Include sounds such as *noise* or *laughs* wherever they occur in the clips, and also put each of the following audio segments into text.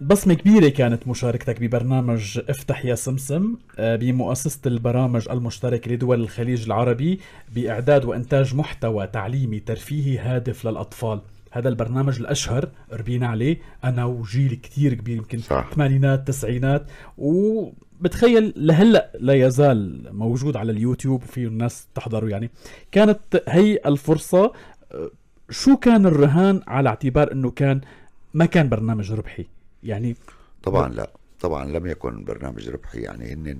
بصمة كبيرة كانت مشاركتك ببرنامج افتح يا سمسم آه، بمؤسسة البرامج المشتركة لدول الخليج العربي بإعداد وإنتاج محتوى تعليمي ترفيهي هادف للأطفال هذا البرنامج الأشهر ربينا عليه أنا وجيل كتير كبير يمكن ثمانينات تسعينات وبتخيل لهلأ لا يزال موجود على اليوتيوب وفيه الناس تحضره يعني كانت هي الفرصة آه، شو كان الرهان على اعتبار أنه كان ما كان برنامج ربحي يعني طبعا لا طبعا لم يكن برنامج ربحي يعني هن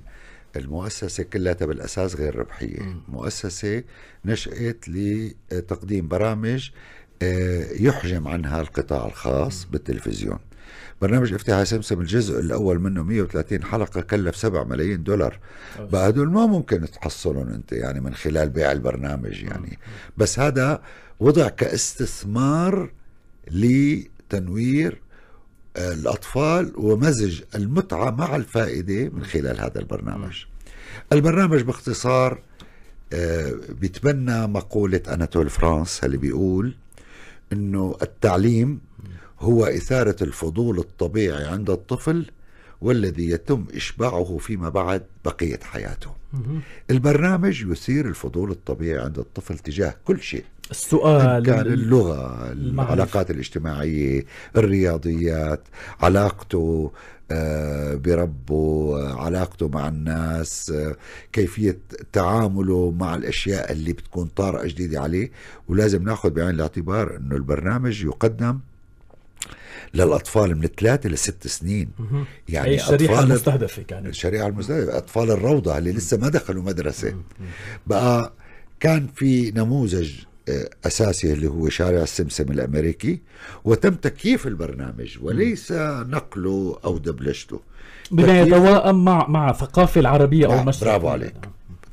المؤسسة كلها بالأساس غير ربحية م. مؤسسة نشأت لتقديم برامج آه، يحجم عنها القطاع الخاص م. بالتلفزيون برنامج افتتاح سمسم الجزء الاول منه 130 حلقه كلف 7 ملايين دولار هدول ما ممكن تحصلهم انت يعني من خلال بيع البرنامج يعني بس هذا وضع كاستثمار لتنوير الأطفال ومزج المتعة مع الفائدة من خلال هذا البرنامج البرنامج باختصار آه، بيتبنى مقولة أناتول فرانس اللي بيقول أنه التعليم هو إثارة الفضول الطبيعي عند الطفل والذي يتم إشباعه فيما بعد بقية حياته البرنامج يثير الفضول الطبيعي عند الطفل تجاه كل شيء السؤال كان اللغة المعرفة. العلاقات الاجتماعية الرياضيات علاقته آه، بربه آه، علاقته مع الناس آه، كيفية تعامله مع الأشياء اللي بتكون طارئة جديدة عليه ولازم ناخذ بعين الاعتبار أنه البرنامج يقدم للاطفال من ثلاثه لست سنين يعني الشريحه المستهدفه يعني الشريحه المستهدفه اطفال الروضه اللي لسه ما دخلوا مدرسه بقى كان في نموذج آه، اساسي اللي هو شارع السمسم الامريكي وتم تكييف البرنامج وليس نقله او دبلجته بما يتوائم مع مع الثقافه العربيه او نعم، المسرح برافو عليك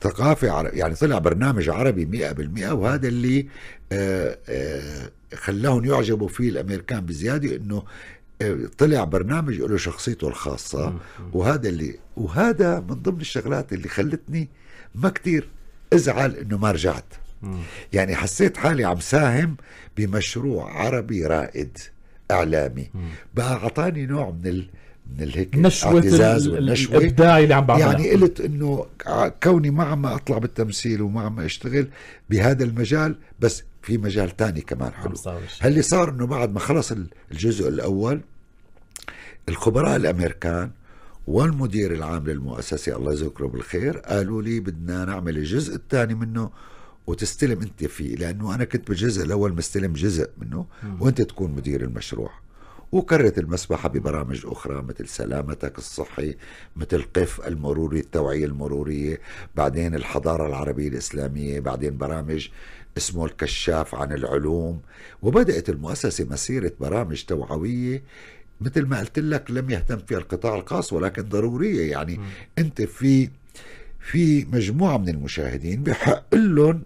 ثقافه عربي يعني طلع برنامج عربي 100% وهذا اللي آآ آه، آآ آه، خلاهم يعجبوا فيه الامريكان بزياده انه آه، طلع برنامج له شخصيته الخاصة وهذا اللي وهذا من ضمن الشغلات اللي خلتني ما كتير ازعل انه ما رجعت يعني حسيت حالي عم ساهم بمشروع عربي رائد اعلامي بقى اعطاني نوع من ال من الهيك نشوة والنشوة الابداع اللي عم بعملها يعني قلت انه آه، كوني ما عم اطلع بالتمثيل وما عم اشتغل بهذا المجال بس في مجال تاني كمان حلو اللي صار انه بعد ما خلص الجزء الاول الخبراء الامريكان والمدير العام للمؤسسه الله يذكره بالخير قالوا لي بدنا نعمل الجزء الثاني منه وتستلم انت فيه لانه انا كنت بالجزء الاول مستلم جزء منه وانت تكون مدير المشروع وكرت المسبحة ببرامج أخرى مثل سلامتك الصحي مثل قف المروري التوعية المرورية بعدين الحضارة العربية الإسلامية بعدين برامج اسمه الكشاف عن العلوم وبدأت المؤسسة مسيرة برامج توعوية مثل ما قلت لك لم يهتم فيها القطاع الخاص ولكن ضرورية يعني م. أنت في في مجموعة من المشاهدين بحق لهم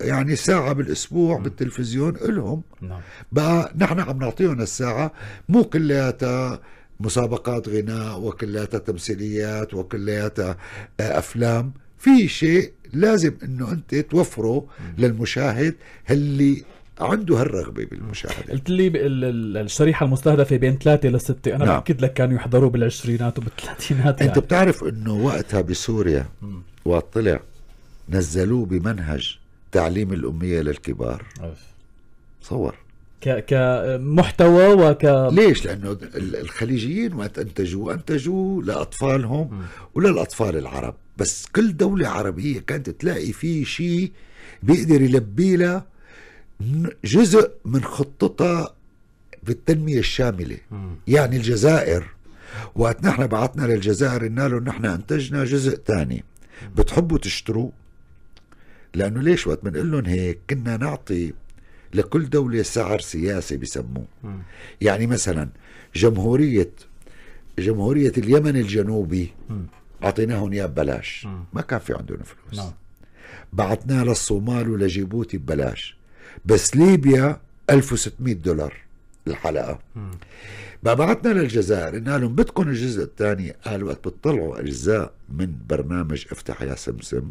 يعني ساعة بالأسبوع م. بالتلفزيون لهم نعم. بقى نحن عم نعطيهم الساعة مو كلياتها مسابقات غناء وكلياتها تمثيليات وكلياتها آه، أفلام في شيء لازم انه انت توفره للمشاهد اللي عنده هالرغبه بالمشاهده قلت لي الشريحه المستهدفه بين ثلاثه لسته انا نعم. باكد لك كانوا يحضروا بالعشرينات وبالثلاثينات يعني. انت بتعرف انه وقتها بسوريا وقت طلع نزلوه بمنهج تعليم الاميه للكبار أوف. صور ك كمحتوى وك ليش؟ لانه الخليجيين وقت انتجوه انتجوه لاطفالهم وللاطفال العرب بس كل دولة عربية كانت تلاقي في شيء بيقدر يلبي لها جزء من خطتها بالتنمية الشاملة يعني الجزائر وقت نحن بعثنا للجزائر قلنا لهم نحن انتجنا جزء ثاني بتحبوا تشتروا لانه ليش وقت بنقول لهم هيك كنا نعطي لكل دولة سعر سياسي بسموه يعني مثلا جمهورية جمهورية اليمن الجنوبي اعطيناهم اياه ببلاش ما كان في عندهم فلوس نعم. بعثناه للصومال ولجيبوتي ببلاش بس ليبيا 1600 دولار الحلقه مم. للجزائر قلنا لهم بدكم الجزء الثاني قال وقت بتطلعوا اجزاء من برنامج افتح يا سمسم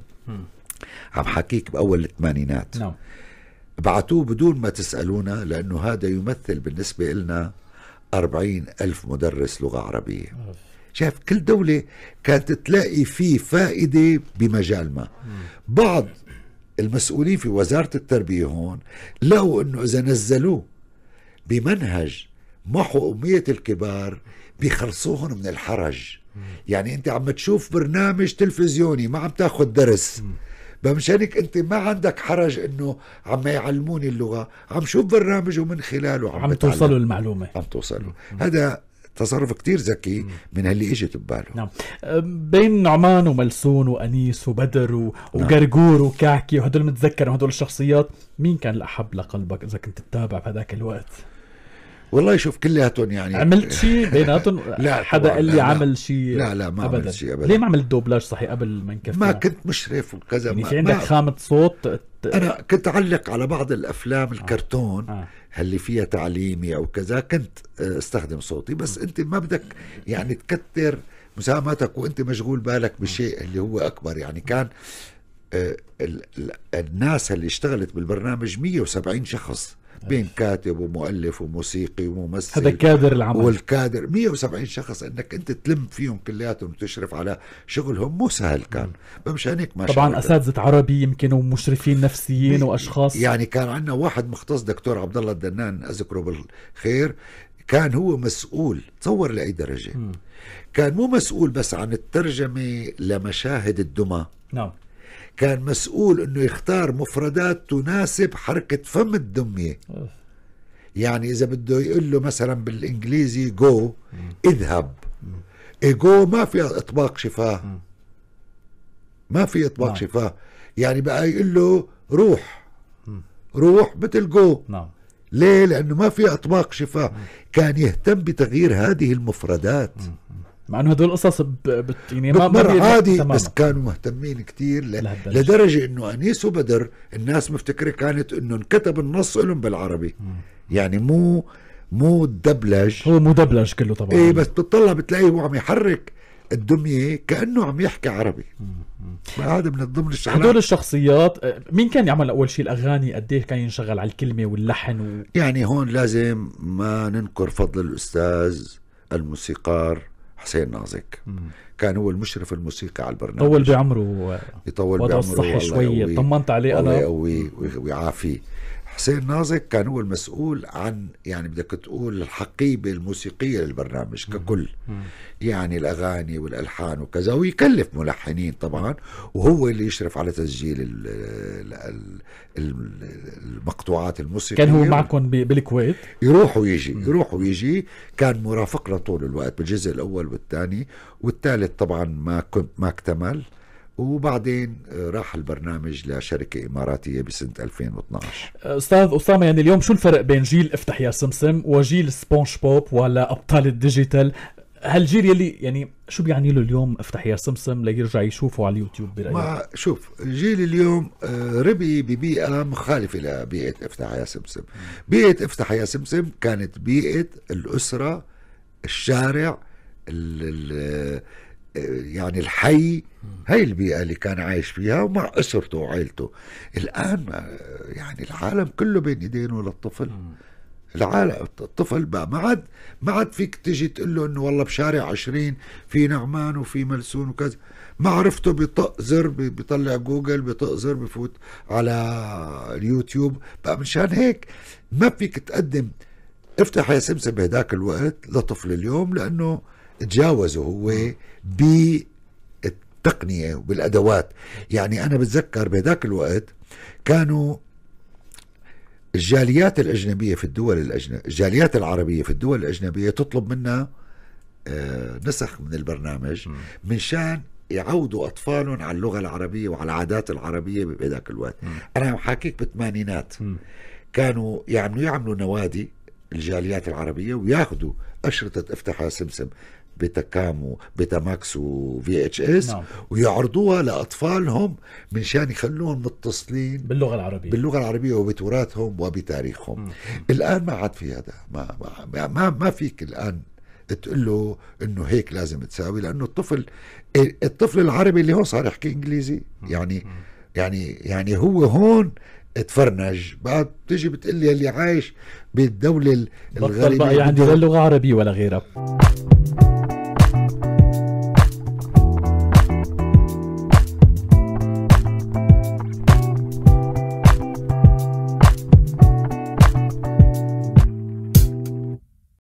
عم حكيك باول الثمانينات نعم بعتوه بدون ما تسألونا لأنه هذا يمثل بالنسبة لنا أربعين ألف مدرس لغة عربية شايف كل دولة كانت تلاقي فيه فائدة بمجال ما بعض المسؤولين في وزارة التربية هون لقوا أنه إذا نزلوه بمنهج محو أمية الكبار بيخلصوهم من الحرج يعني أنت عم تشوف برنامج تلفزيوني ما عم تاخذ درس بمشانك هيك انت ما عندك حرج انه عم يعلموني اللغه عم شوف برنامج ومن خلاله عم, عم توصلوا المعلومه عم توصلوا هذا تصرف كتير ذكي من اللي اجت بباله نعم بين نعمان وملسون وانيس وبدر و... وقرقور نعم. وكعكي وهدول متذكر هدول الشخصيات مين كان الاحب لقلبك اذا كنت تتابع بهذاك الوقت والله شوف كلياتهم يعني عملت شيء *laughs* بيناتهم لا حدا قال لي عمل شيء لا لا ما أبداً. عملت شيء ابدا ليه ما عملت دوبلاج صحيح قبل ما انكفى ما كنت مشرف وكذا يعني في عندك ما... خامه صوت انا كنت اعلق على بعض الافلام آه. الكرتون آه. آه. اللي فيها تعليمي او كذا كنت آه، استخدم صوتي بس آه. انت ما بدك يعني تكثر مساهماتك وانت مشغول بالك بشيء اللي هو اكبر يعني كان الناس اللي اشتغلت بالبرنامج 170 شخص بين كاتب ومؤلف وموسيقي وممثل هذا كادر العمل والكادر 170 شخص انك انت تلم فيهم كلياتهم وتشرف على شغلهم مو سهل كان فمشان هيك ما طبعا اساتذه عربي يمكن ومشرفين نفسيين واشخاص يعني كان عندنا واحد مختص دكتور عبد الله الدنان اذكره بالخير كان هو مسؤول تصور لاي درجه م. كان مو مسؤول بس عن الترجمه لمشاهد الدمى نعم كان مسؤول انه يختار مفردات تناسب حركة فم الدمية يعني اذا بده يقول له مثلا بالانجليزي جو اذهب جو إيه ما في اطباق شفاه ما في اطباق نعم. شفاه يعني بقى يقول له روح روح مثل جو نعم ليه لانه ما في اطباق شفاه كان يهتم بتغيير هذه المفردات م. مع انه هدول القصص بت يعني ما مر عادي تماما. بس كانوا مهتمين كثير ل... لدرجه انه انيس وبدر الناس مفتكره كانت انه انكتب النص لهم بالعربي م. يعني مو مو دبلج هو مو دبلج كله طبعا ايه بس بتطلع بتلاقيه هو عم يحرك الدمية كأنه عم يحكي عربي هذا من ضمن الشغلات هدول الشخصيات آه، مين كان يعمل أول شيء الأغاني قد إيه كان ينشغل على الكلمة واللحن و... يعني هون لازم ما ننكر فضل الأستاذ الموسيقار حسين نازك كان هو المشرف الموسيقي على البرنامج طول بعمره يطول بعمره الصحي شوي طمنت عليه انا الله يقويه ويعافيه حسين نازك كان هو المسؤول عن يعني بدك تقول الحقيبة الموسيقية للبرنامج ككل يعني الأغاني والألحان وكذا ويكلف ملحنين طبعا وهو اللي يشرف على تسجيل المقطوعات الموسيقية كان هو معكم بالكويت يروح ويجي يروح ويجي كان مرافقنا طول الوقت بالجزء الأول والثاني والثالث طبعا ما ما اكتمل وبعدين آه، راح البرنامج لشركة إماراتية بسنة 2012 أستاذ أسامة يعني اليوم شو الفرق بين جيل افتح يا سمسم وجيل سبونج بوب ولا أبطال الديجيتال هالجيل يلي يعني شو بيعني له اليوم افتح يا سمسم ليرجع يشوفه على اليوتيوب برايك؟ ما شوف الجيل اليوم آه، ربي ببيئه مخالفه لبيئه افتح يا سمسم، بيئه افتح يا سمسم كانت بيئه الاسره الشارع ال ال يعني الحي هاي البيئة اللي كان عايش فيها ومع أسرته وعائلته الآن يعني العالم كله بين إيدينه للطفل العالم الطفل بقى ما عاد ما عاد فيك تجي تقول له انه والله بشارع 20 في نعمان وفي ملسون وكذا معرفته بيطق زر بيطلع جوجل بيطق زر بفوت على اليوتيوب بقى مشان هيك ما فيك تقدم افتح يا سمسم بهداك الوقت لطفل اليوم لانه تجاوزه هو بالتقنية وبالأدوات يعني أنا بتذكر بذاك الوقت كانوا الجاليات الأجنبية في الدول الأجنبية الجاليات العربية في الدول الأجنبية تطلب منا آه، نسخ من البرنامج من شان يعودوا أطفالهم على اللغة العربية وعلى العادات العربية بذاك الوقت أنا أنا حاكيك بالثمانينات كانوا يعملوا يعملوا نوادي الجاليات العربية وياخذوا أشرطة افتحها سمسم بتكام وبيتا ماكس وفي اتش اس نعم. ويعرضوها لاطفالهم من شان يخلوهم متصلين باللغه العربيه باللغه العربيه وبتراثهم وبتاريخهم مم. الان ما عاد في هذا ما ما ما, ما فيك الان تقول له انه هيك لازم تساوي لانه الطفل الطفل العربي اللي هو صار يحكي انجليزي يعني يعني يعني هو هون اتفرنج بعد بتيجي بتقول لي اللي عايش بالدوله الغربيه يعني لا لغه عربيه ولا غيرها